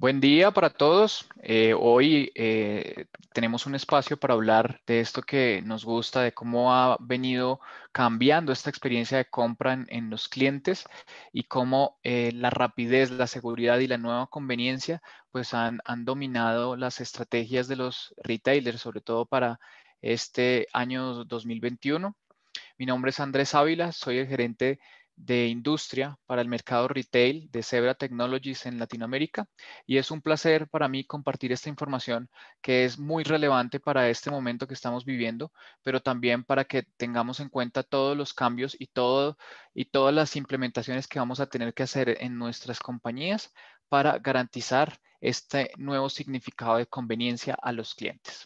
Buen día para todos. Eh, hoy eh, tenemos un espacio para hablar de esto que nos gusta, de cómo ha venido cambiando esta experiencia de compra en, los clientes y cómo eh, la rapidez, la seguridad y la nueva conveniencia pues han, han dominado las estrategias de los retailers, sobre todo para este año 2021. Mi nombre es Andrés Ávila, soy el gerente de industria para el mercado retail de Zebra Technologies en Latinoamérica y es un placer para mí compartir esta información que es muy relevante para este momento que estamos viviendo, pero también para que tengamos en cuenta todos los cambios y, todo, y todas las implementaciones que vamos a tener que hacer en nuestras compañías para garantizar este nuevo significado de conveniencia a los clientes.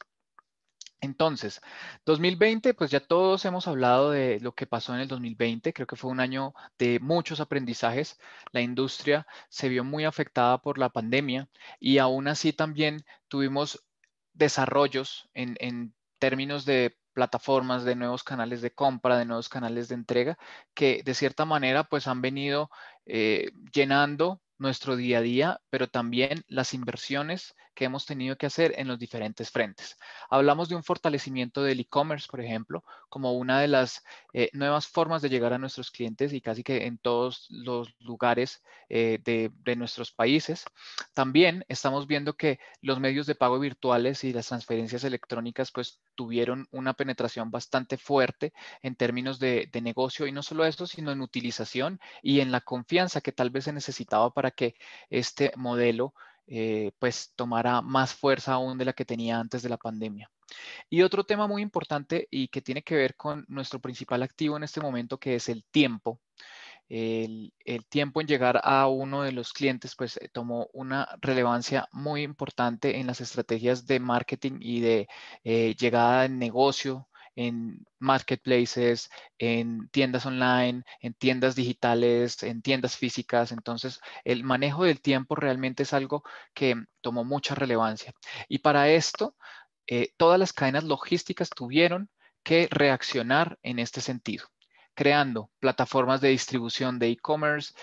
Entonces, 2020, pues ya todos hemos hablado de lo que pasó en el 2020. Creo que fue un año de muchos aprendizajes. La industria se vio muy afectada por la pandemia y aún así también tuvimos desarrollos en, términos de plataformas, de nuevos canales de compra, de nuevos canales de entrega, que de cierta manera pues han venido eh, llenando nuestro día a día, pero también las inversiones que hemos tenido que hacer en los diferentes frentes. Hablamos de un fortalecimiento del e-commerce, por ejemplo, como una de las eh, nuevas formas de llegar a nuestros clientes y casi que en todos los lugares eh, de, nuestros países. También estamos viendo que los medios de pago virtuales y las transferencias electrónicas pues tuvieron una penetración bastante fuerte en términos de, de, negocio y no solo eso, sino en utilización y en la confianza que tal vez se necesitaba para que este modelo eh, pues tomará más fuerza aún de la que tenía antes de la pandemia. Y otro tema muy importante y que tiene que ver con nuestro principal activo en este momento, que es el tiempo. El, tiempo en llegar a uno de los clientes, pues eh, tomó una relevancia muy importante en las estrategias de marketing y de eh, llegada en negocio en marketplaces, en tiendas online, en tiendas digitales, en tiendas físicas. Entonces, el manejo del tiempo realmente es algo que tomó mucha relevancia. Y para esto, eh, todas las cadenas logísticas tuvieron que reaccionar en este sentido creando plataformas de distribución de e-commerce,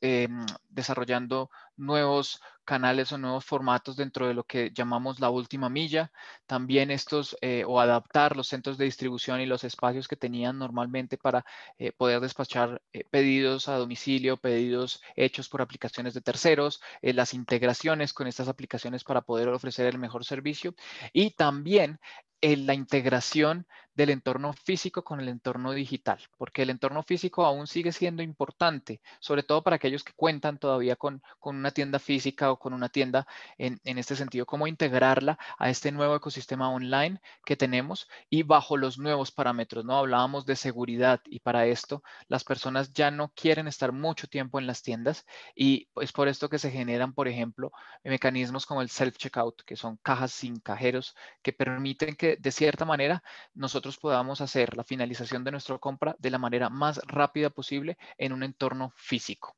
eh, desarrollando nuevos canales o nuevos formatos dentro de lo que llamamos la última milla. También estos eh, o adaptar los centros de distribución y los espacios que tenían normalmente para eh, poder despachar eh, pedidos a domicilio, pedidos hechos por aplicaciones de terceros, las integraciones con estas aplicaciones para poder ofrecer el mejor servicio y también la integración del entorno físico con el entorno digital, porque el entorno físico aún sigue siendo importante, sobre todo para aquellos que cuentan todavía con, una tienda física o con una tienda en, este sentido, cómo integrarla a este nuevo ecosistema online que tenemos y bajo los nuevos parámetros, ¿no? Hablábamos de seguridad y para esto las personas ya no quieren estar mucho tiempo en las tiendas y es por esto que se generan, por ejemplo, mecanismos como el self-checkout, que son cajas sin cajeros que permiten que de cierta manera nosotros podamos hacer la finalización de nuestra compra de la manera más rápida posible en un entorno físico.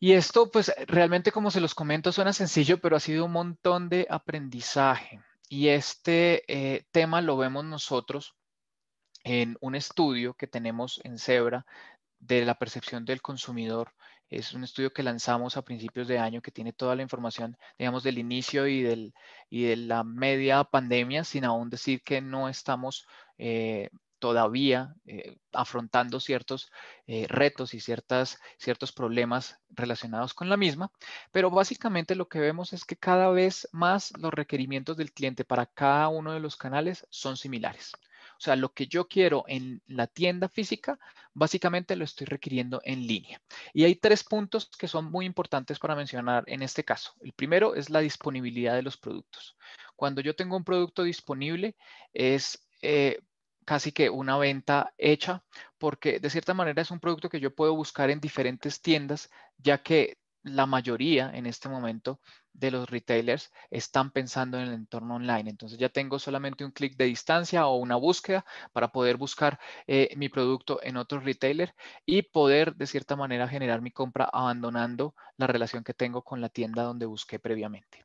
Y esto, pues realmente como se los comento, suena sencillo, pero ha sido un montón de aprendizaje. Y este eh, tema lo vemos nosotros en un estudio que tenemos en Zebra de la percepción del consumidor es un estudio que lanzamos a principios de año que tiene toda la información, digamos, del inicio y, y de la media pandemia, sin aún decir que no estamos eh, todavía eh, afrontando ciertos eh, retos y ciertas, ciertos problemas relacionados con la misma, pero básicamente lo que vemos es que cada vez más los requerimientos del cliente para cada uno de los canales son similares sea, lo que yo quiero en la tienda física, básicamente lo estoy requiriendo en línea. Y hay tres puntos que son muy importantes para mencionar en este caso. El primero es la disponibilidad de los productos. Cuando yo tengo un producto disponible, es... Eh, casi que una venta hecha, porque de cierta manera es un producto que yo puedo buscar en diferentes tiendas, ya que la mayoría en este momento de los retailers están pensando en el entorno online. Entonces ya tengo solamente un clic de distancia o una búsqueda para poder buscar eh, mi producto en otro retailer y poder de cierta manera generar mi compra abandonando la relación que tengo con la tienda donde busqué previamente.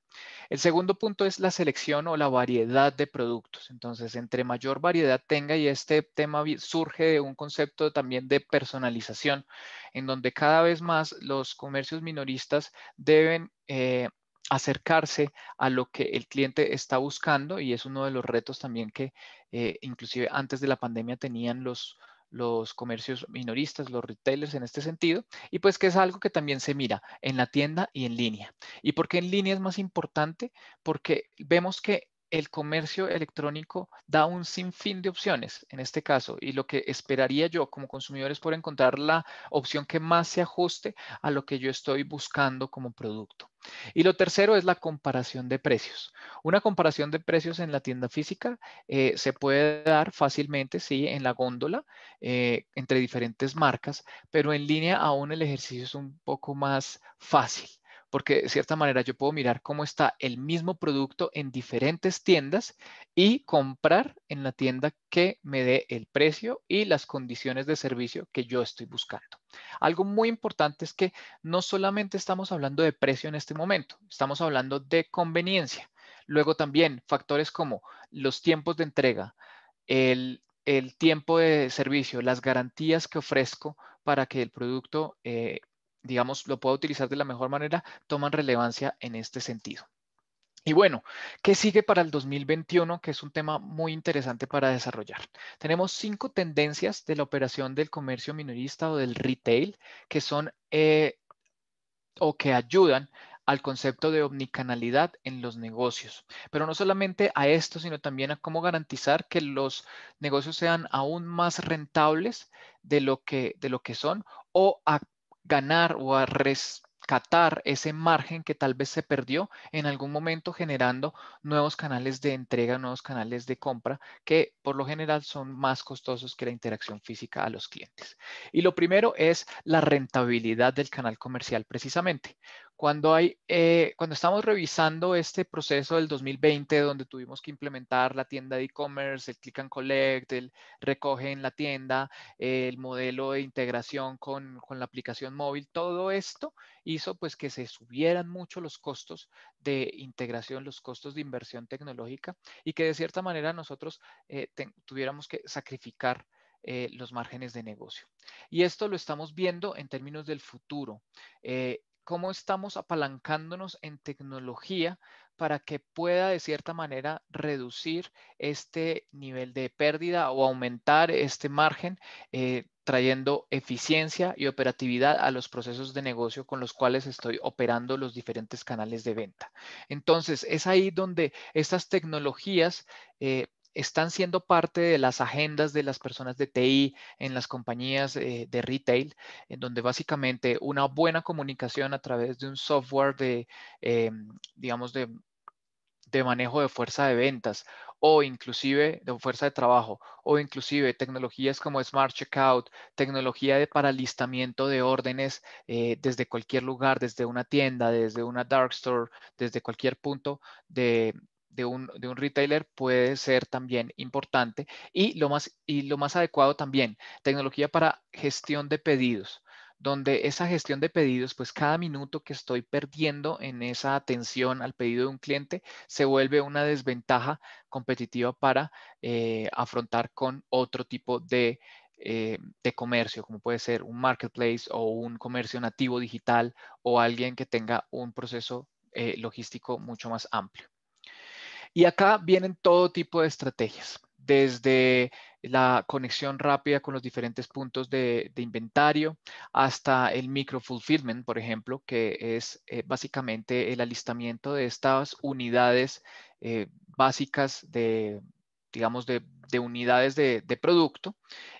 El segundo punto es la selección o la variedad de productos. Entonces, entre mayor variedad tenga, y este tema surge de un concepto también de personalización, en donde cada vez más los comercios minoristas deben eh, acercarse a lo que el cliente está buscando y es uno de los retos también que eh, inclusive antes de la pandemia tenían los, los comercios minoristas, los retailers en este sentido, y pues que es algo que también se mira en la tienda y en línea. ¿Y por qué en línea es más importante? Porque vemos que el comercio electrónico da un sinfín de opciones en este caso y lo que esperaría yo como consumidor es por encontrar la opción que más se ajuste a lo que yo estoy buscando como producto. Y lo tercero es la comparación de precios. Una comparación de precios en la tienda física eh, se puede dar fácilmente, sí, en la góndola, eh, entre diferentes marcas, pero en línea aún el ejercicio es un poco más fácil porque de cierta manera yo puedo mirar cómo está el mismo producto en diferentes tiendas y comprar en la tienda que me dé el precio y las condiciones de servicio que yo estoy buscando. Algo muy importante es que no solamente estamos hablando de precio en este momento, estamos hablando de conveniencia. Luego también factores como los tiempos de entrega, el, tiempo de servicio, las garantías que ofrezco para que el producto eh, digamos, lo pueda utilizar de la mejor manera, toman relevancia en este sentido. Y bueno, ¿qué sigue para el 2021? Que es un tema muy interesante para desarrollar. Tenemos cinco tendencias de la operación del comercio minorista o del retail que son eh, o que ayudan al concepto de omnicanalidad en los negocios. Pero no solamente a esto, sino también a cómo garantizar que los negocios sean aún más rentables de lo que, de lo que son o a ganar o a rescatar ese margen que tal vez se perdió en algún momento generando nuevos canales de entrega, nuevos canales de compra que por lo general son más costosos que la interacción física a los clientes. Y lo primero es la rentabilidad del canal comercial precisamente. Cuando, hay, eh, cuando estamos revisando este proceso del 2020, donde tuvimos que implementar la tienda de e-commerce, el click and collect, el recoge en la tienda, el modelo de integración con, la aplicación móvil, todo esto hizo pues que se subieran mucho los costos de integración, los costos de inversión tecnológica y que de cierta manera nosotros eh, tuviéramos que sacrificar eh, los márgenes de negocio. Y esto lo estamos viendo en términos del futuro. Eh, cómo estamos apalancándonos en tecnología para que pueda de cierta manera reducir este nivel de pérdida o aumentar este margen, eh, trayendo eficiencia y operatividad a los procesos de negocio con los cuales estoy operando los diferentes canales de venta. Entonces, es ahí donde estas tecnologías eh, están siendo parte de las agendas de las personas de TI en las compañías eh, de retail, en donde básicamente una buena comunicación a través de un software de, eh, digamos, de, manejo de fuerza de ventas o inclusive de fuerza de trabajo, o inclusive tecnologías como Smart Checkout, tecnología de paralistamiento de órdenes eh, desde cualquier lugar, desde una tienda, desde una dark store, desde cualquier punto de, de un, de retailer puede ser también importante y lo, más, y lo más adecuado también, tecnología para gestión de pedidos donde esa gestión de pedidos, pues cada minuto que estoy perdiendo en esa atención al pedido de un cliente se vuelve una desventaja competitiva para eh, afrontar con otro tipo eh, de, comercio, como puede ser un marketplace o un comercio nativo digital o alguien que tenga un proceso eh, logístico mucho más amplio. Y acá vienen todo tipo de estrategias, desde la conexión rápida con los diferentes puntos de, inventario hasta el micro fulfillment, por ejemplo, que es eh, básicamente el alistamiento de estas unidades eh, básicas de, digamos, de, unidades de, de, producto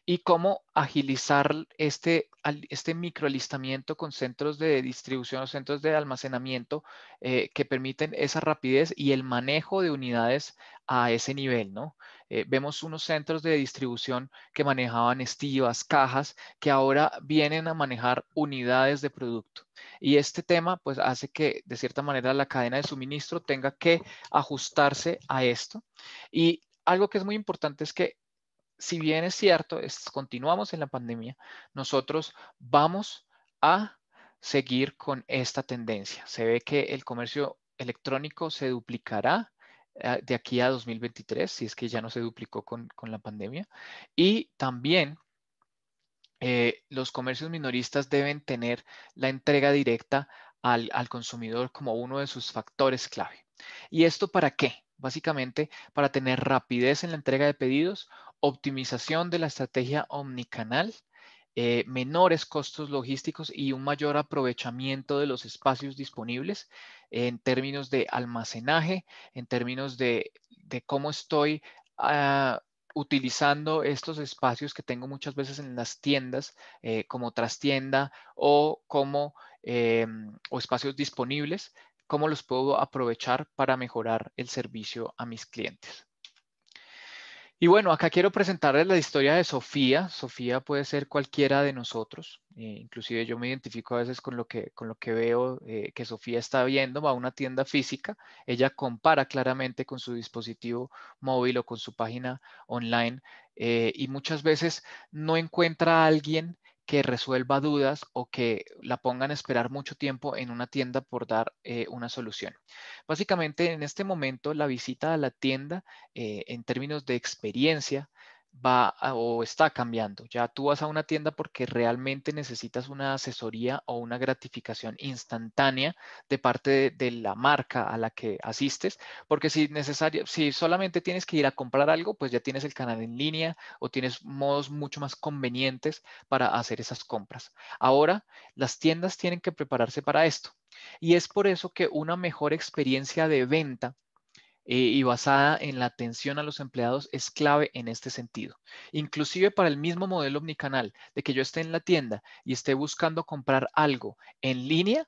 y cómo agilizar este este microalistamiento con centros de distribución o centros de almacenamiento eh, que permiten esa rapidez y el manejo de unidades a ese nivel, ¿no? Eh, vemos unos centros de distribución que manejaban estivas, cajas, que ahora vienen a manejar unidades de producto. Y este tema pues hace que de cierta manera la cadena de suministro tenga que ajustarse a esto. Y algo que es muy importante es que si bien es cierto, continuamos en la pandemia, nosotros vamos a seguir con esta tendencia. Se ve que el comercio electrónico se duplicará ah, de aquí a 2023, si es que ya no se duplicó con, la pandemia. Y también eh, los comercios minoristas deben tener la entrega directa al, al consumidor como uno de sus factores clave. ¿Y esto para qué? Básicamente para tener rapidez en la entrega de pedidos optimización de la estrategia omnicanal, eh, menores costos logísticos y un mayor aprovechamiento de los espacios disponibles en términos de almacenaje, en términos de, cómo estoy ah, utilizando estos espacios que tengo muchas veces en las tiendas eh, como trastienda o como eh, o espacios disponibles, cómo los puedo aprovechar para mejorar el servicio a mis clientes. Y bueno, acá quiero presentarles la historia de Sofía. Sofía puede ser cualquiera de nosotros. Eh, inclusive yo me identifico a veces con lo que, con lo que veo eh, que Sofía está viendo. Va a una tienda física. Ella compara claramente con su dispositivo móvil o con su página online eh, y muchas veces no encuentra a alguien que resuelva dudas o que la pongan a esperar mucho tiempo en una tienda por dar eh, una solución. Básicamente, en este momento, la visita a la tienda, eh, en términos de experiencia, va o está cambiando. Ya tú vas a una tienda porque realmente necesitas una asesoría o una gratificación instantánea de parte de, la marca a la que asistes, porque si necesario, si solamente tienes que ir a comprar algo, pues ya tienes el canal en línea o tienes modos mucho más convenientes para hacer esas compras. Ahora, las tiendas tienen que prepararse para esto. Y es por eso que una mejor experiencia de venta eh, y basada en la atención a los empleados es clave en este sentido. Inclusive para el mismo modelo omnicanal, de que yo esté en la tienda y esté buscando comprar algo en línea,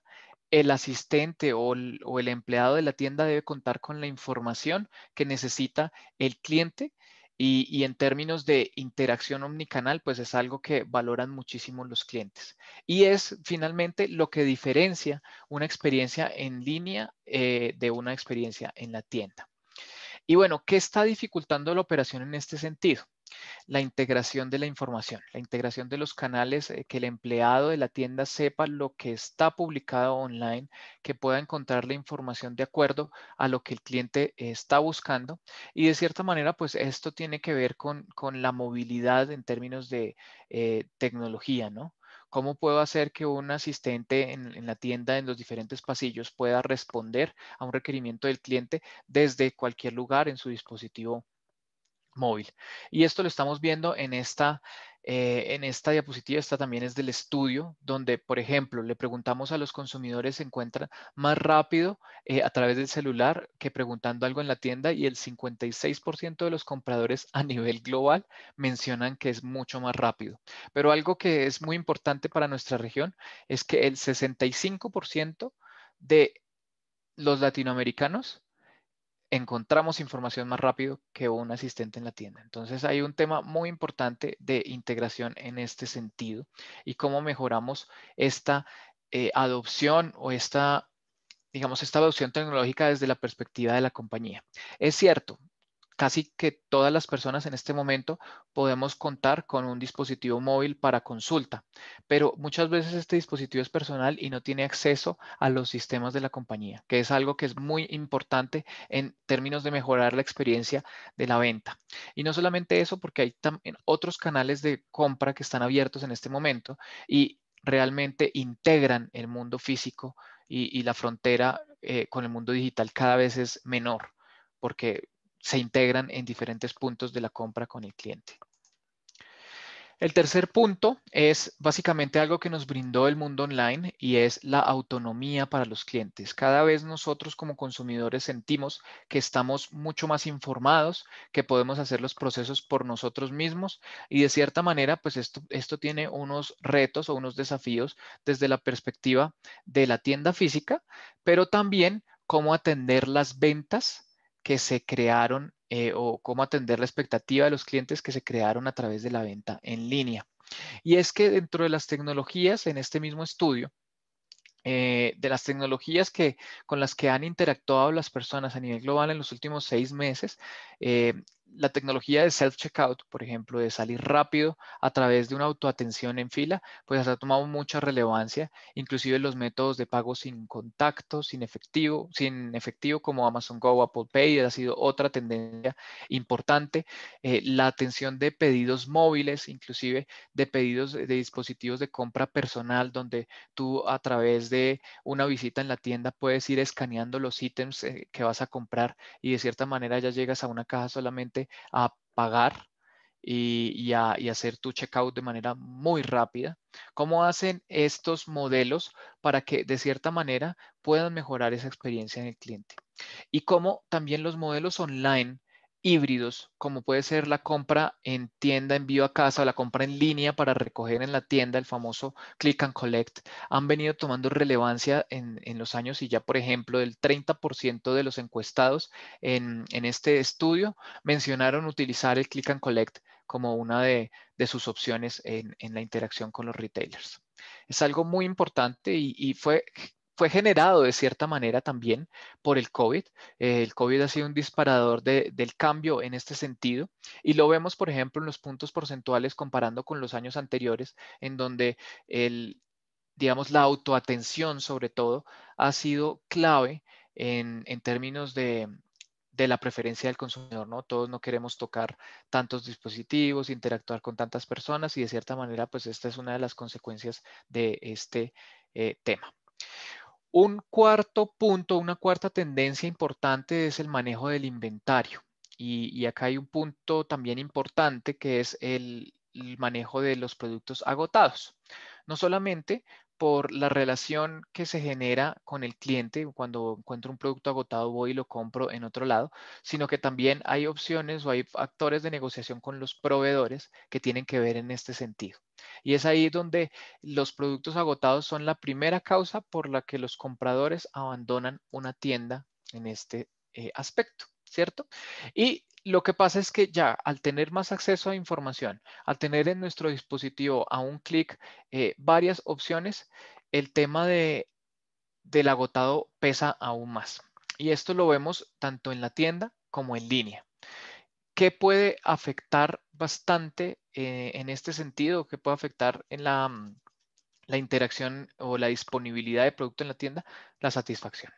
el asistente o el, empleado de la tienda debe contar con la información que necesita el cliente y, en términos de interacción omnicanal, pues es algo que valoran muchísimo los clientes. Y es finalmente lo que diferencia una experiencia en línea eh, de una experiencia en la tienda. Y bueno, ¿qué está dificultando la operación en este sentido? La integración de la información, la integración de los canales, eh, que el empleado de la tienda sepa lo que está publicado online, que pueda encontrar la información de acuerdo a lo que el cliente está buscando. Y de cierta manera, pues esto tiene que ver con, la movilidad en términos de eh, tecnología, ¿no? ¿Cómo puedo hacer que un asistente en, la tienda, en los diferentes pasillos, pueda responder a un requerimiento del cliente desde cualquier lugar en su dispositivo móvil? Y esto lo estamos viendo en esta eh, en esta diapositiva esta también es del estudio, donde, por ejemplo, le preguntamos a los consumidores se encuentra más rápido eh, a través del celular que preguntando algo en la tienda y el 56% de los compradores a nivel global mencionan que es mucho más rápido. Pero algo que es muy importante para nuestra región es que el 65% de los latinoamericanos encontramos información más rápido que un asistente en la tienda. Entonces hay un tema muy importante de integración en este sentido y cómo mejoramos esta eh, adopción o esta digamos, esta adopción tecnológica desde la perspectiva de la compañía. Es cierto, casi que todas las personas en este momento podemos contar con un dispositivo móvil para consulta, pero muchas veces este dispositivo es personal y no tiene acceso a los sistemas de la compañía, que es algo que es muy importante en términos de mejorar la experiencia de la venta. Y no solamente eso, porque hay otros canales de compra que están abiertos en este momento y realmente integran el mundo físico y, la frontera eh, con el mundo digital cada vez es menor porque se integran en diferentes puntos de la compra con el cliente. El tercer punto es básicamente algo que nos brindó el mundo online y es la autonomía para los clientes. Cada vez nosotros como consumidores sentimos que estamos mucho más informados, que podemos hacer los procesos por nosotros mismos y de cierta manera pues esto, esto tiene unos retos o unos desafíos desde la perspectiva de la tienda física, pero también cómo atender las ventas que se crearon eh, o cómo atender la expectativa de los clientes que se crearon a través de la venta en línea. Y es que dentro de las tecnologías, en este mismo estudio, eh, de las tecnologías que, con las que han interactuado las personas a nivel global en los últimos seis meses, eh, la tecnología de self-checkout, por ejemplo, de salir rápido a través de una autoatención en fila, pues ha tomado mucha relevancia, inclusive los métodos de pago sin contacto, sin efectivo, sin efectivo como Amazon Go, Apple Pay, ha sido otra tendencia importante. Eh, la atención de pedidos móviles, inclusive de pedidos de dispositivos de compra personal, donde tú a través de una visita en la tienda puedes ir escaneando los ítems eh, que vas a comprar y de cierta manera ya llegas a una caja solamente a pagar y, y, hacer tu checkout de manera muy rápida. ¿Cómo hacen estos modelos para que de cierta manera puedan mejorar esa experiencia en el cliente? Y cómo también los modelos online híbridos, como puede ser la compra en tienda, envío a casa o la compra en línea para recoger en la tienda, el famoso click and collect, han venido tomando relevancia en, los años y ya, por ejemplo, el 30% de los encuestados en, este estudio mencionaron utilizar el click and collect como una de, sus opciones en, la interacción con los retailers. Es algo muy importante y, y, fue fue generado de cierta manera también por el COVID. Eh, el COVID ha sido un disparador del cambio en este sentido y lo vemos, por ejemplo, en los puntos porcentuales comparando con los años anteriores, en donde el, digamos, la autoatención sobre todo ha sido clave en, términos de, la preferencia del consumidor, Todos no queremos tocar tantos dispositivos, interactuar con tantas personas y de cierta manera, pues esta es una de las consecuencias de este eh, tema. Un cuarto punto, una cuarta tendencia importante es el manejo del inventario. Y, acá hay un punto también importante que es el manejo de los productos agotados. No solamente por la relación que se genera con el cliente cuando encuentro un producto agotado voy y lo compro en otro lado, sino que también hay opciones o hay actores de negociación con los proveedores que tienen que ver en este sentido. Y es ahí donde los productos agotados son la primera causa por la que los compradores abandonan una tienda en este eh, aspecto. ¿cierto? Y lo que pasa es que ya al tener más acceso a información, al tener en nuestro dispositivo a un clic eh, varias opciones, el tema de, del agotado pesa aún más. Y esto lo vemos tanto en la tienda como en línea. ¿Qué puede afectar bastante eh, en este sentido? ¿Qué puede afectar en la, la interacción o la disponibilidad de producto en la tienda? La satisfacción.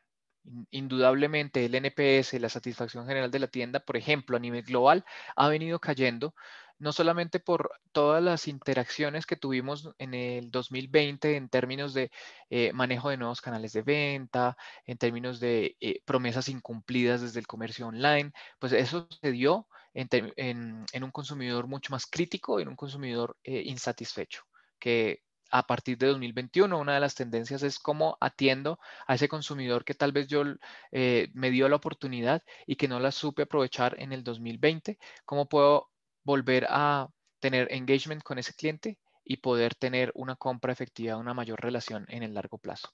Indudablemente el NPS, la satisfacción general de la tienda, por ejemplo, a nivel global, ha venido cayendo, no solamente por todas las interacciones que tuvimos en el 2020 en términos de eh, manejo de nuevos canales de venta, en términos de eh, promesas incumplidas desde el comercio online, pues eso se dio en, un consumidor mucho más crítico en un consumidor eh, insatisfecho, que a partir de 2021. Una de las tendencias es cómo atiendo a ese consumidor que tal vez yo eh, me dio la oportunidad y que no la supe aprovechar en el 2020. ¿Cómo puedo volver a tener engagement con ese cliente y poder tener una compra efectiva, una mayor relación en el largo plazo.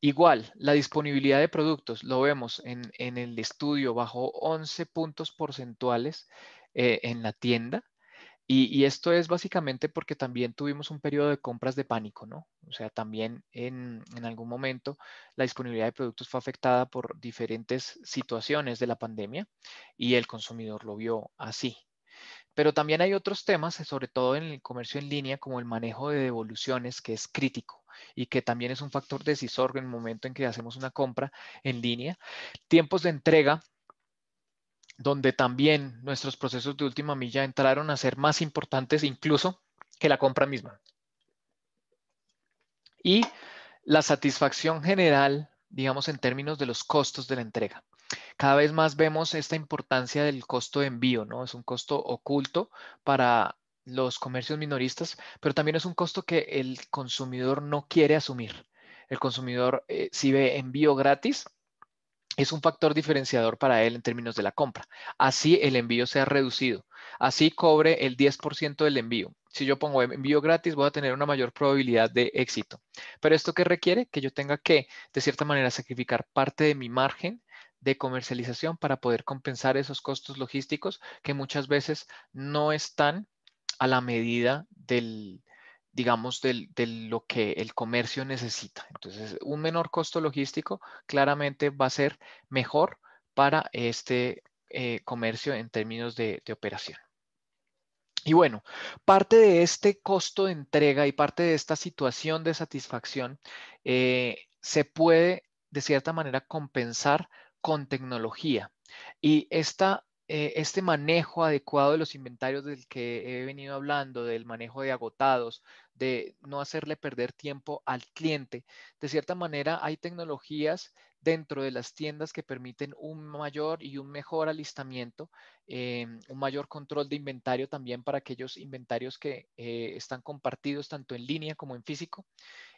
Igual, la disponibilidad de productos, lo vemos en, el estudio, bajo 11 puntos porcentuales eh, en la tienda y, esto es básicamente porque también tuvimos un periodo de compras de pánico, ¿no? O sea, también en, en, algún momento la disponibilidad de productos fue afectada por diferentes situaciones de la pandemia y el consumidor lo vio así. Pero también hay otros temas, sobre todo en el comercio en línea, como el manejo de devoluciones, que es crítico y que también es un factor decisor en el momento en que hacemos una compra en línea. Tiempos de entrega, donde también nuestros procesos de última milla entraron a ser más importantes incluso que la compra misma. Y la satisfacción general, digamos, en términos de los costos de la entrega. Cada vez más vemos esta importancia del costo de envío, ¿no? Es un costo oculto para los comercios minoristas, pero también es un costo que el consumidor no quiere asumir. El consumidor, eh, si ve envío gratis, es un factor diferenciador para él en términos de la compra. Así el envío sea reducido. Así cobre el 10% del envío. Si yo pongo envío gratis, voy a tener una mayor probabilidad de éxito. Pero esto que requiere que yo tenga que, de cierta manera, sacrificar parte de mi margen de comercialización para poder compensar esos costos logísticos que muchas veces no están a la medida del, digamos, de, lo que el comercio necesita. Entonces, un menor costo logístico claramente va a ser mejor para este eh, comercio en términos de, operación. Y bueno, parte de este costo de entrega y parte de esta situación de satisfacción eh, se puede de cierta manera compensar con tecnología. Y esta eh, este manejo adecuado de los inventarios del que he venido hablando, del manejo de agotados, de no hacerle perder tiempo al cliente. De cierta manera, hay tecnologías dentro de las tiendas que permiten un mayor y un mejor alistamiento, em, un mayor control de inventario también para aquellos inventarios que eh, están compartidos tanto en línea como en físico.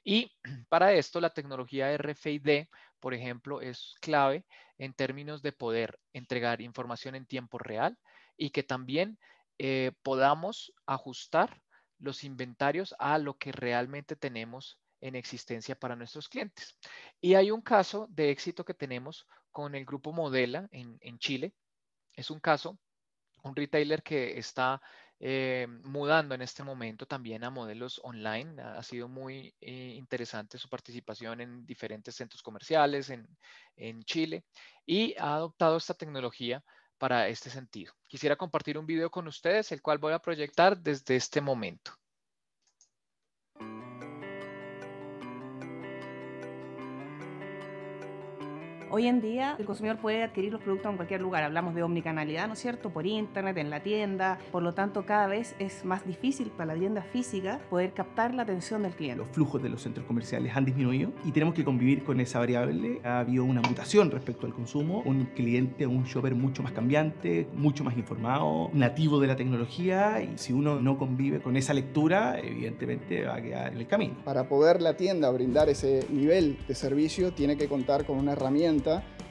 Y para esto, la tecnología RFID por ejemplo, es clave en términos de poder entregar información en tiempo real y que también eh, podamos ajustar los inventarios a lo que realmente tenemos en existencia para nuestros clientes. Y hay un caso de éxito que tenemos con el grupo Modela en Chile. Es un caso, un retailer que está eh, mudando en este momento también a modelos online. Ha sido muy eh, interesante su participación en diferentes centros comerciales en, en Chile y ha adoptado esta tecnología para este sentido. Quisiera compartir un video con ustedes, el cual voy a proyectar desde este momento. Hoy en día el consumidor puede adquirir los productos en cualquier lugar, hablamos de omnicanalidad, ¿no es cierto? Por internet, en la tienda, por lo tanto cada vez es más difícil para la tienda física poder captar la atención del cliente. Los flujos de los centros comerciales han disminuido y tenemos que convivir con esa variable. Ha habido una mutación respecto al consumo, un cliente, un shopper mucho más cambiante, mucho más informado, nativo de la tecnología y si uno no convive con esa lectura, evidentemente va a quedar en el camino. Para poder la tienda brindar ese nivel de servicio tiene que contar con una herramienta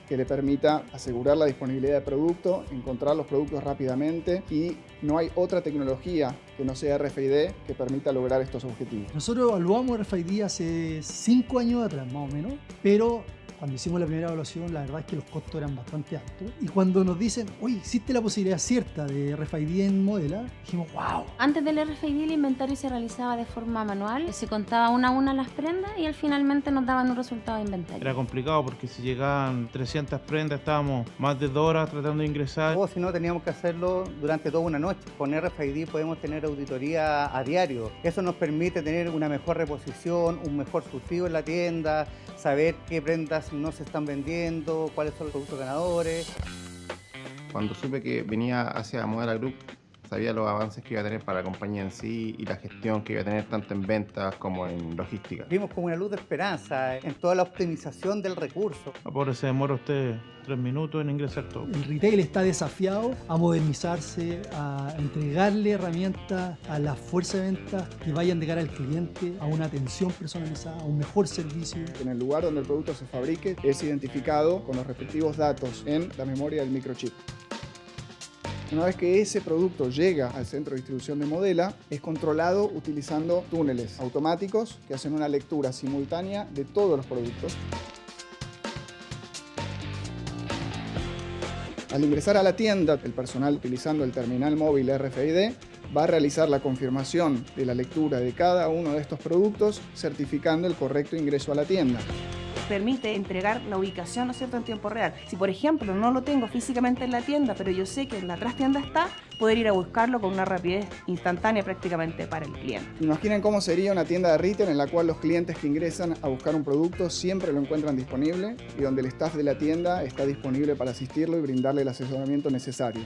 que le permita asegurar la disponibilidad de producto, encontrar los productos rápidamente y no hay otra tecnología que no sea RFID que permita lograr estos objetivos. Nosotros evaluamos RFID hace cinco años atrás más o menos, pero cuando hicimos la primera evaluación, la verdad es que los costos eran bastante altos. Y cuando nos dicen, oye, existe la posibilidad cierta de RFID en Modela, dijimos, wow. Antes del RFID, el inventario se realizaba de forma manual, se contaba una a una las prendas y al finalmente nos daban un resultado de inventario. Era complicado porque si llegaban 300 prendas, estábamos más de dos horas tratando de ingresar. O si no, teníamos que hacerlo durante toda una noche. Con RFID podemos tener auditoría a diario. Eso nos permite tener una mejor reposición, un mejor surtido en la tienda, saber qué prendas no se están vendiendo, cuáles son los productos ganadores. Cuando supe que venía hacia Modela Group, sabía los avances que iba a tener para la compañía en sí y la gestión que iba a tener tanto en ventas como en logística. Vimos como una luz de esperanza en toda la optimización del recurso. ¿Por ah, pobre, se demora usted tres minutos en ingresar todo. El retail está desafiado a modernizarse, a entregarle herramientas a la fuerza de ventas que vayan de cara al cliente, a una atención personalizada, a un mejor servicio. En el lugar donde el producto se fabrique es identificado con los respectivos datos en la memoria del microchip. Una vez que ese producto llega al centro de distribución de Modela, es controlado utilizando túneles automáticos que hacen una lectura simultánea de todos los productos. Al ingresar a la tienda, el personal utilizando el terminal móvil RFID va a realizar la confirmación de la lectura de cada uno de estos productos, certificando el correcto ingreso a la tienda permite entregar la ubicación, ¿no cierto?, en tiempo real. Si, por ejemplo, no lo tengo físicamente en la tienda, pero yo sé que en la trastienda está, poder ir a buscarlo con una rapidez instantánea prácticamente para el cliente. Imaginen cómo sería una tienda de retail en la cual los clientes que ingresan a buscar un producto siempre lo encuentran disponible y donde el staff de la tienda está disponible para asistirlo y brindarle el asesoramiento necesario.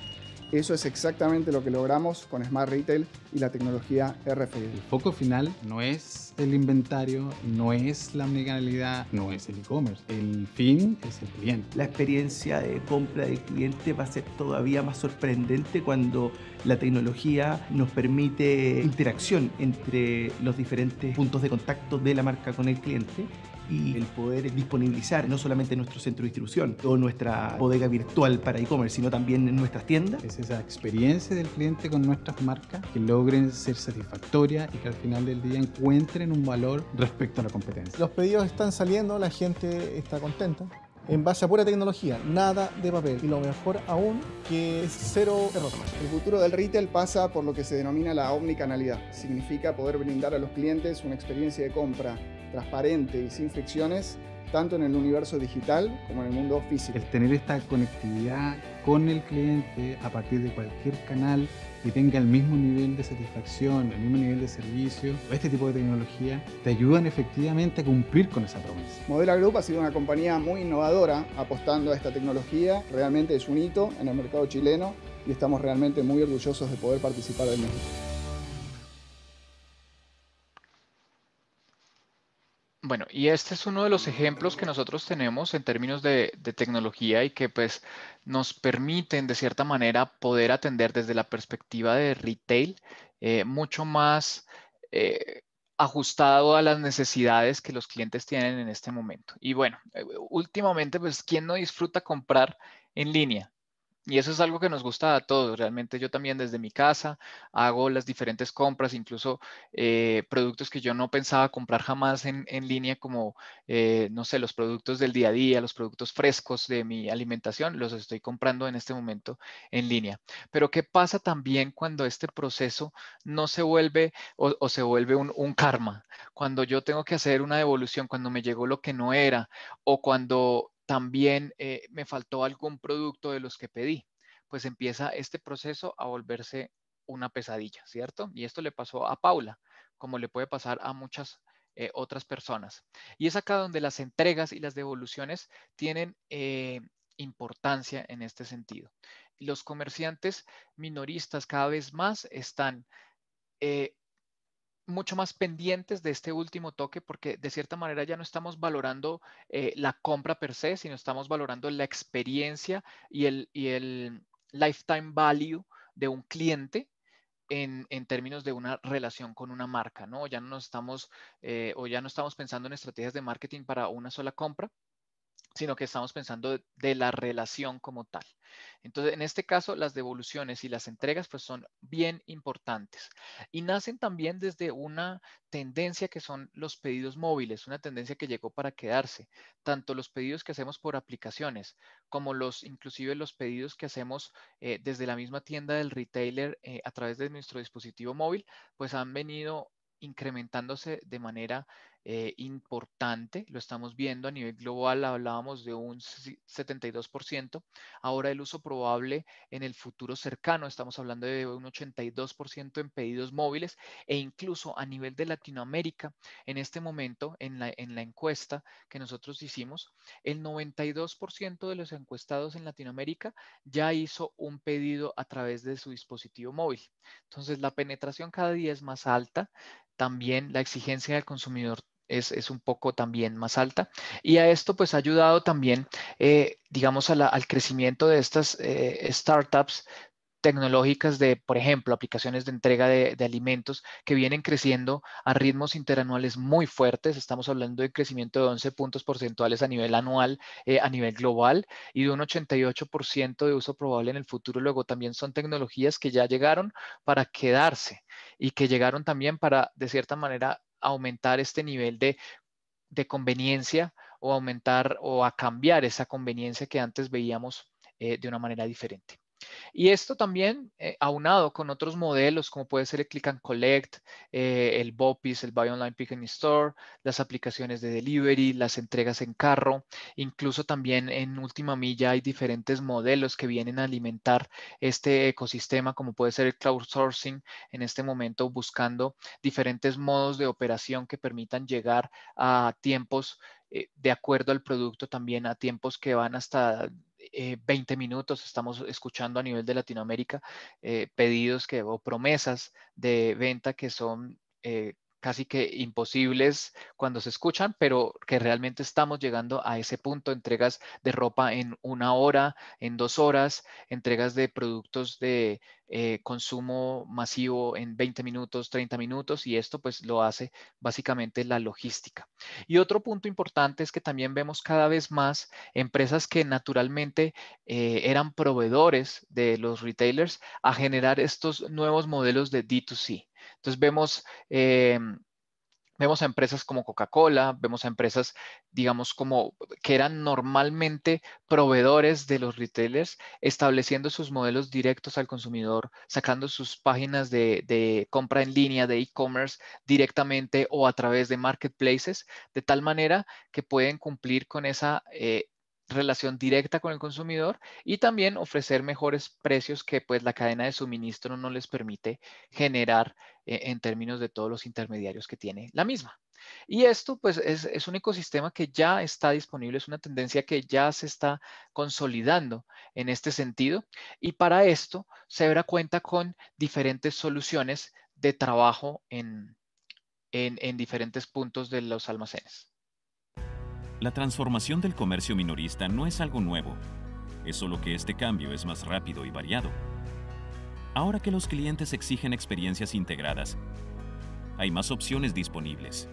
Eso es exactamente lo que logramos con Smart Retail y la tecnología RFID. El foco final no es el inventario, no es la omnicanalidad, no es el e-commerce. El fin es el cliente. La experiencia de compra del cliente va a ser todavía más sorprendente cuando la tecnología nos permite interacción entre los diferentes puntos de contacto de la marca con el cliente y el poder disponibilizar no solamente nuestro centro de distribución o nuestra bodega virtual para e-commerce, sino también en nuestras tiendas. Es esa experiencia del cliente con nuestras marcas que logren ser satisfactorias y que al final del día encuentren un valor respecto a la competencia. Los pedidos están saliendo, la gente está contenta en base a pura tecnología, nada de papel y lo mejor aún que es cero error. El futuro del retail pasa por lo que se denomina la omnicanalidad. Significa poder brindar a los clientes una experiencia de compra transparente y sin fricciones, tanto en el universo digital como en el mundo físico. El tener esta conectividad con el cliente a partir de cualquier canal y tenga el mismo nivel de satisfacción, el mismo nivel de servicio, este tipo de tecnología, te ayudan efectivamente a cumplir con esa promesa. Modela Group ha sido una compañía muy innovadora apostando a esta tecnología, realmente es un hito en el mercado chileno y estamos realmente muy orgullosos de poder participar de mismo. Bueno, y este es uno de los ejemplos que nosotros tenemos en términos de, tecnología y que pues nos permiten de cierta manera poder atender desde la perspectiva de retail eh, mucho más eh, ajustado a las necesidades que los clientes tienen en este momento. Y bueno, eh, últimamente pues ¿quién no disfruta comprar en línea? Y eso es algo que nos gusta a todos. Realmente yo también desde mi casa hago las diferentes compras, incluso eh, productos que yo no pensaba comprar jamás en, línea, como, eh, no sé, los productos del día a día, los productos frescos de mi alimentación, los estoy comprando en este momento en línea. Pero ¿qué pasa también cuando este proceso no se vuelve o, se vuelve un, un, karma? Cuando yo tengo que hacer una devolución, cuando me llegó lo que no era o cuando... También eh, me faltó algún producto de los que pedí. Pues empieza este proceso a volverse una pesadilla, ¿cierto? Y esto le pasó a Paula, como le puede pasar a muchas eh, otras personas. Y es acá donde las entregas y las devoluciones tienen eh, importancia en este sentido. Los comerciantes minoristas cada vez más están mucho más pendientes de este último toque porque de cierta manera ya no estamos valorando eh, la compra per se, sino estamos valorando la experiencia y el, y el lifetime value de un cliente en, términos de una relación con una marca, ¿no? Ya no estamos eh, o ya no estamos pensando en estrategias de marketing para una sola compra, sino que estamos pensando de, la relación como tal. Entonces, en este caso, las devoluciones y las entregas pues son bien importantes y nacen también desde una tendencia que son los pedidos móviles, una tendencia que llegó para quedarse, tanto los pedidos que hacemos por aplicaciones como los, inclusive los pedidos que hacemos eh, desde la misma tienda del retailer eh, a través de nuestro dispositivo móvil, pues han venido incrementándose de manera eh, importante, lo estamos viendo a nivel global, hablábamos de un 72%, ahora el uso probable en el futuro cercano, estamos hablando de un 82% en pedidos móviles e incluso a nivel de Latinoamérica, en este momento, en la, en la encuesta que nosotros hicimos, el 92% de los encuestados en Latinoamérica ya hizo un pedido a través de su dispositivo móvil. Entonces, la penetración cada día es más alta, también la exigencia del consumidor es, un poco también más alta. Y a esto pues ha ayudado también, eh, digamos, al crecimiento de estas eh, startups tecnológicas de, por ejemplo, aplicaciones de entrega de, alimentos que vienen creciendo a ritmos interanuales muy fuertes. Estamos hablando de crecimiento de 11 puntos porcentuales a nivel anual, eh, a nivel global, y de un 88% de uso probable en el futuro. Luego también son tecnologías que ya llegaron para quedarse y que llegaron también para, de cierta manera, aumentar este nivel de, conveniencia o aumentar o a cambiar esa conveniencia que antes veíamos eh, de una manera diferente. Y esto también eh, aunado con otros modelos como puede ser el Click and Collect, eh, el BOPIS, el Buy Online Pick and Store, las aplicaciones de delivery, las entregas en carro, incluso también en última milla hay diferentes modelos que vienen a alimentar este ecosistema como puede ser el Cloud Sourcing en este momento buscando diferentes modos de operación que permitan llegar a tiempos eh, de acuerdo al producto también a tiempos que van hasta 20 eh, minutos. Estamos escuchando a nivel de Latinoamérica eh, pedidos que, o promesas de venta que son casi que imposibles cuando se escuchan, pero que realmente estamos llegando a ese punto, entregas de ropa en una hora, en dos horas, entregas de productos de eh, consumo masivo en 20 minutos, 30 minutos, y esto pues lo hace básicamente la logística. Y otro punto importante es que también vemos cada vez más empresas que naturalmente eh, eran proveedores de los retailers a generar estos nuevos modelos de D2C. Entonces vemos... Eh, vemos a empresas como Coca-Cola, vemos a empresas, digamos, como que eran normalmente proveedores de los retailers, estableciendo sus modelos directos al consumidor, sacando sus páginas de, compra en línea, de e-commerce, directamente o a través de marketplaces, de tal manera que pueden cumplir con esa eh, relación directa con el consumidor y también ofrecer mejores precios que pues la cadena de suministro no les permite generar eh, en términos de todos los intermediarios que tiene la misma. Y esto pues es, un ecosistema que ya está disponible, es una tendencia que ya se está consolidando en este sentido y para esto se cuenta con diferentes soluciones de trabajo en diferentes puntos de los almacenes. La transformación del comercio minorista no es algo nuevo, es solo que este cambio es más rápido y variado. Ahora que los clientes exigen experiencias integradas, hay más opciones disponibles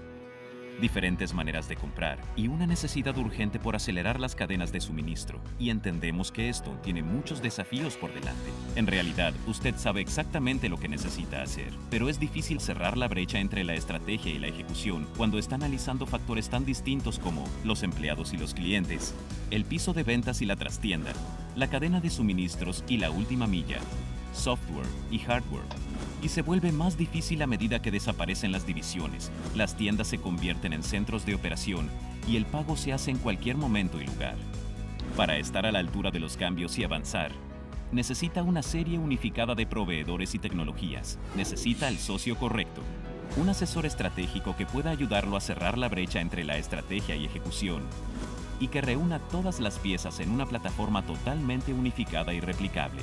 diferentes maneras de comprar y una necesidad urgente por acelerar las cadenas de suministro. Y entendemos que esto tiene muchos desafíos por delante. En realidad, usted sabe exactamente lo que necesita hacer, pero es difícil cerrar la brecha entre la estrategia y la ejecución cuando está analizando factores tan distintos como los empleados y los clientes, el piso de ventas y la trastienda, la cadena de suministros y la última milla software y hardware, y se vuelve más difícil a medida que desaparecen las divisiones, las tiendas se convierten en centros de operación y el pago se hace en cualquier momento y lugar. Para estar a la altura de los cambios y avanzar, necesita una serie unificada de proveedores y tecnologías, necesita el socio correcto, un asesor estratégico que pueda ayudarlo a cerrar la brecha entre la estrategia y ejecución, y que reúna todas las piezas en una plataforma totalmente unificada y replicable.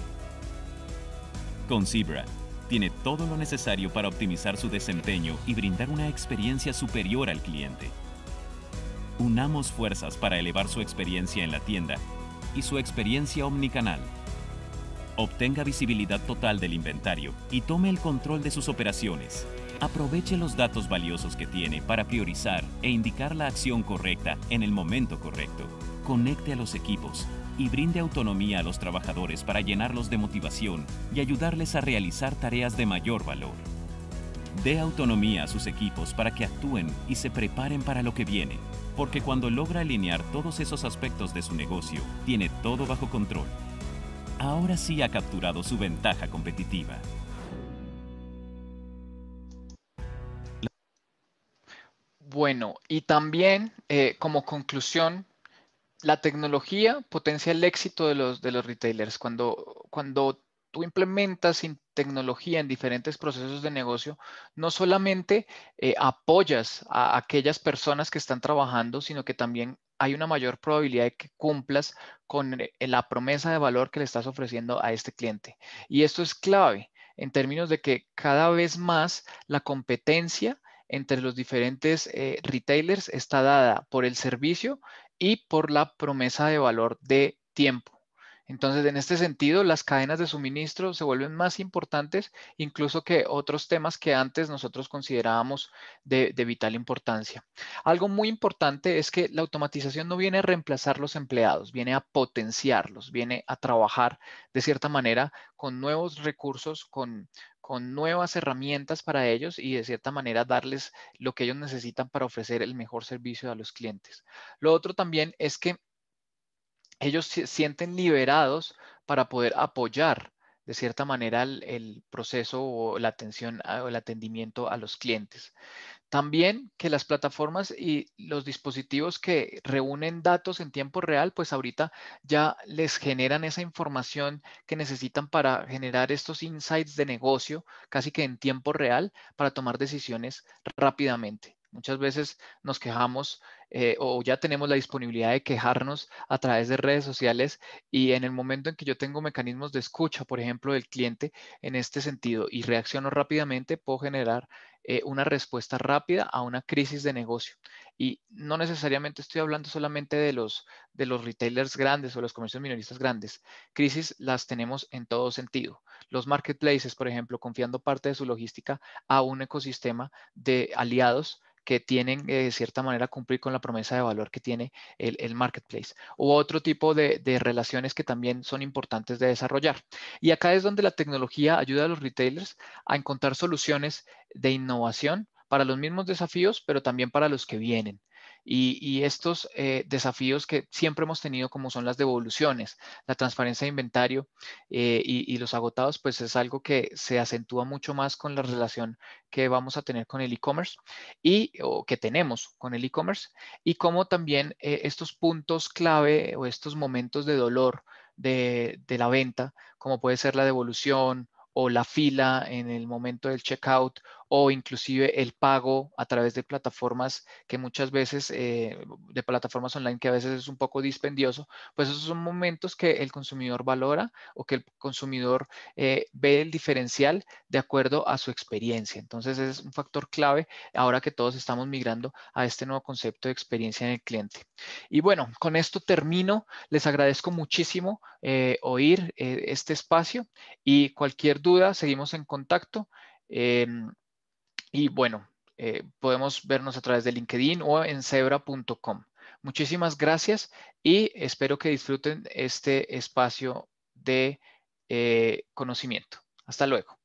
Con Zebra, tiene todo lo necesario para optimizar su desempeño y brindar una experiencia superior al cliente. Unamos fuerzas para elevar su experiencia en la tienda y su experiencia omnicanal. Obtenga visibilidad total del inventario y tome el control de sus operaciones. Aproveche los datos valiosos que tiene para priorizar e indicar la acción correcta en el momento correcto. Conecte a los equipos y brinde autonomía a los trabajadores para llenarlos de motivación y ayudarles a realizar tareas de mayor valor. Dé autonomía a sus equipos para que actúen y se preparen para lo que viene, porque cuando logra alinear todos esos aspectos de su negocio, tiene todo bajo control. Ahora sí ha capturado su ventaja competitiva. Bueno, y también eh, como conclusión, la tecnología potencia el éxito de los, de los retailers. Cuando, cuando tú implementas tecnología en diferentes procesos de negocio, no solamente eh, apoyas a aquellas personas que están trabajando, sino que también hay una mayor probabilidad de que cumplas con eh, la promesa de valor que le estás ofreciendo a este cliente. Y esto es clave en términos de que cada vez más la competencia entre los diferentes eh, retailers está dada por el servicio y por la promesa de valor de tiempo. Entonces, en este sentido, las cadenas de suministro se vuelven más importantes, incluso que otros temas que antes nosotros considerábamos de, vital importancia. Algo muy importante es que la automatización no viene a reemplazar los empleados, viene a potenciarlos, viene a trabajar de cierta manera con nuevos recursos, con, con nuevas herramientas para ellos y de cierta manera darles lo que ellos necesitan para ofrecer el mejor servicio a los clientes. Lo otro también es que ellos se sienten liberados para poder apoyar de cierta manera el, proceso o la atención ah, o el atendimiento a los clientes. También que las plataformas y los dispositivos que reúnen datos en tiempo real, pues ahorita ya les generan esa información que necesitan para generar estos insights de negocio casi que en tiempo real para tomar decisiones rápidamente. Muchas veces nos quejamos eh, o ya tenemos la disponibilidad de quejarnos a través de redes sociales y en el momento en que yo tengo mecanismos de escucha, por ejemplo, del cliente en este sentido y reacciono rápidamente, puedo generar eh, una respuesta rápida a una crisis de negocio. Y no necesariamente estoy hablando solamente de los, de los retailers grandes o los comercios minoristas grandes. Crisis las tenemos en todo sentido. Los marketplaces, por ejemplo, confiando parte de su logística a un ecosistema de aliados que tienen eh, de cierta manera cumplir con la promesa de valor que tiene el, marketplace u otro tipo de, relaciones que también son importantes de desarrollar. Y acá es donde la tecnología ayuda a los retailers a encontrar soluciones de innovación para los mismos desafíos, pero también para los que vienen. Y, estos eh, desafíos que siempre hemos tenido, como son las devoluciones, la transparencia de inventario eh, y, los agotados, pues es algo que se acentúa mucho más con la relación que vamos a tener con el e-commerce y o que tenemos con el e-commerce y como también eh, estos puntos clave o estos momentos de dolor de, de la venta, como puede ser la devolución, o la fila en el momento del checkout o inclusive el pago a través de plataformas que muchas veces, eh, de plataformas online que a veces es un poco dispendioso, pues esos son momentos que el consumidor valora o que el consumidor eh, ve el diferencial de acuerdo a su experiencia. Entonces es un factor clave ahora que todos estamos migrando a este nuevo concepto de experiencia en el cliente. Y bueno, con esto termino. Les agradezco muchísimo eh, oír este espacio y cualquier duda, seguimos en contacto. Em, y bueno, eh, podemos vernos a través de LinkedIn o en zebra.com. Muchísimas gracias y espero que disfruten este espacio de eh, conocimiento. Hasta luego.